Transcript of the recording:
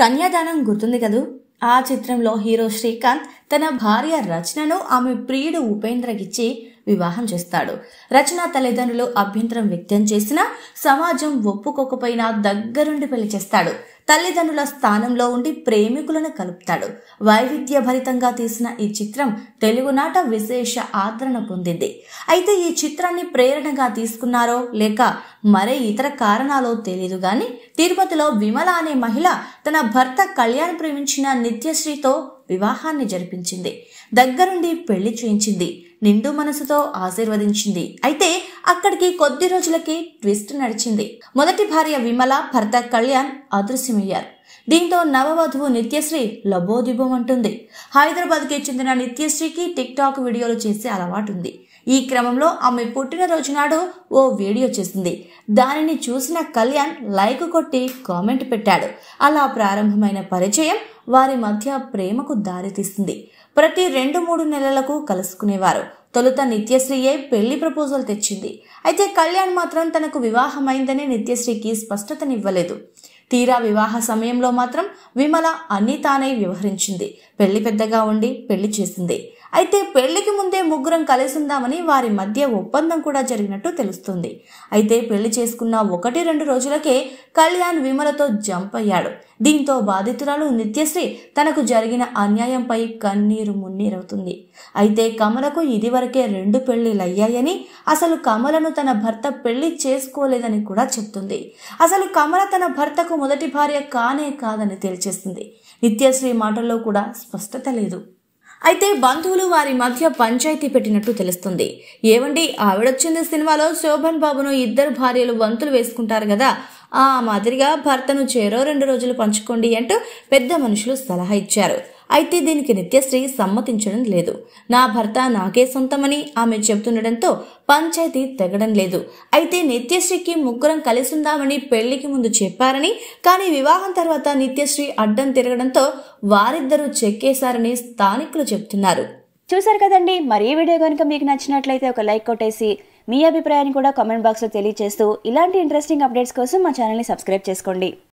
కన్యాదానం గుర్తుంది కదూ ఆ చిత్రంలో హీరో శ్రీకాంత్ తన భార్య రచనను ఆమె ప్రియుడు ఉపేంద్రకిచ్చి వివాహం చేస్తాడు రచన తల్లిదండ్రులు అభ్యంతరం వ్యక్తం చేసినా సమాజం ఒప్పుకోకపోయినా దగ్గరుండి పెళ్లి చేస్తాడు తల్లిదండ్రుల స్థానంలో ఉండి ప్రేమికులను కలుపుతాడు వైవిధ్య భరితంగా తీసిన ఈ చిత్రం తెలుగునాట విశేష ఆదరణ పొందింది అయితే ఈ చిత్రాన్ని ప్రేరణగా తీసుకున్నారో లేక మరే ఇతర కారణాలో తెలియదు కానీ తిరుపతిలో విమల అనే మహిళ తన భర్త కళ్యాణ్ ప్రేమించిన నిత్యశ్రీతో వివాహాన్ని జరిపించింది దగ్గరుండి పెళ్లి చేయించింది నిండు మనసుతో ఆశీర్వదించింది అయితే అక్కడికి కొద్ది రోజులకి ట్విస్ట్ నడిచింది మొదటి భార్య విమల భర్త కళ్యాణ్ అదృశ్యమయ్యారు దీంతో నవవధువు నిత్యశ్రీ లబోదిబం అంటుంది హైదరాబాద్కి చెందిన నిత్యశ్రీకి టిక్ టాక్ వీడియోలు చేసే అలవాటు ఉంది ఈ క్రమంలో ఆమె పుట్టినరోజు నాడు ఓ వీడియో చేసింది దానిని చూసిన కళ్యాణ్ లైక్ కొట్టి కామెంట్ పెట్టాడు అలా ప్రారంభమైన పరిచయం వారి మధ్య ప్రేమకు దారితీస్తుంది ప్రతి రెండు మూడు నెలలకు కలుసుకునేవారు తొలుత నిత్యశ్రీయే పెళ్లి ప్రపోజల్ తెచ్చింది అయితే కళ్యాణ్ మాత్రం తనకు వివాహమైందనే నిత్యశ్రీకి స్పష్టతనివ్వలేదు తీరా వివాహ సమయంలో మాత్రం విమల అన్ని తానై వ్యవహరించింది పెళ్లి పెద్దగా ఉండి పెళ్లి చేసింది అయితే పెళ్లికి ముందే ముగ్గురం కలిసిందామని వారి మధ్య ఒప్పందం కూడా జరిగినట్టు తెలుస్తుంది అయితే పెళ్లి చేసుకున్న ఒకటి రెండు రోజులకే కళ్యాణ్ విమలతో జంప్ అయ్యాడు దీంతో బాధితురాలు నిత్యశ్రీ తనకు జరిగిన అన్యాయంపై కన్నీరు మున్నీరవుతుంది అయితే కమలకు ఇది వరకే రెండు అయ్యాయని అసలు కమలను తన భర్త పెళ్లి చేసుకోలేదని కూడా చెప్తుంది అసలు కమల తన భర్తకు మొదటి భార్య కానే కాదని తేల్చేస్తుంది నిత్యశ్రీ మాటల్లో కూడా స్పష్టత లేదు అయితే బంధువులు వారి మధ్య పంచాయతీ పెట్టినట్టు తెలుస్తుంది ఏవండి ఆవిడొచ్చింది సినిమాలో శోభన్ బాబును ఇద్దరు భార్యలు వంతులు వేసుకుంటారు కదా ఆ మాదిరిగా భర్తను చేరో రెండు రోజులు పంచుకోండి అంటూ పెద్ద మనుషులు సలహా ఇచ్చారు అయితే దీనికి నిత్యశ్రీ సమ్మతించడం లేదు నా భర్త నాకే సొంతమని ఆమె చెబుతుండటంతో పంచాయతీ తెగడం లేదు అయితే నిత్యశ్రీకి ముగ్గురం కలిసి ఉందామని పెళ్లికి ముందు చెప్పారని కానీ వివాహం తర్వాత నిత్యశ్రీ అడ్డం తిరగడంతో వారిద్దరూ చెక్కేశారని స్థానికులు చెబుతున్నారు చూసారు కదండి మరి ఈ వీడియో కనుక మీకు నచ్చినట్లయితే ఒక లైక్ కొట్టేసి మీ అభిప్రాయాన్ని కూడా కామెంట్ బాక్స్లో తెలియజేస్తూ ఇలాంటి ఇంట్రెస్టింగ్ అప్డేట్స్ కోసం మా ఛానల్ని సబ్స్క్రైబ్ చేసుకోండి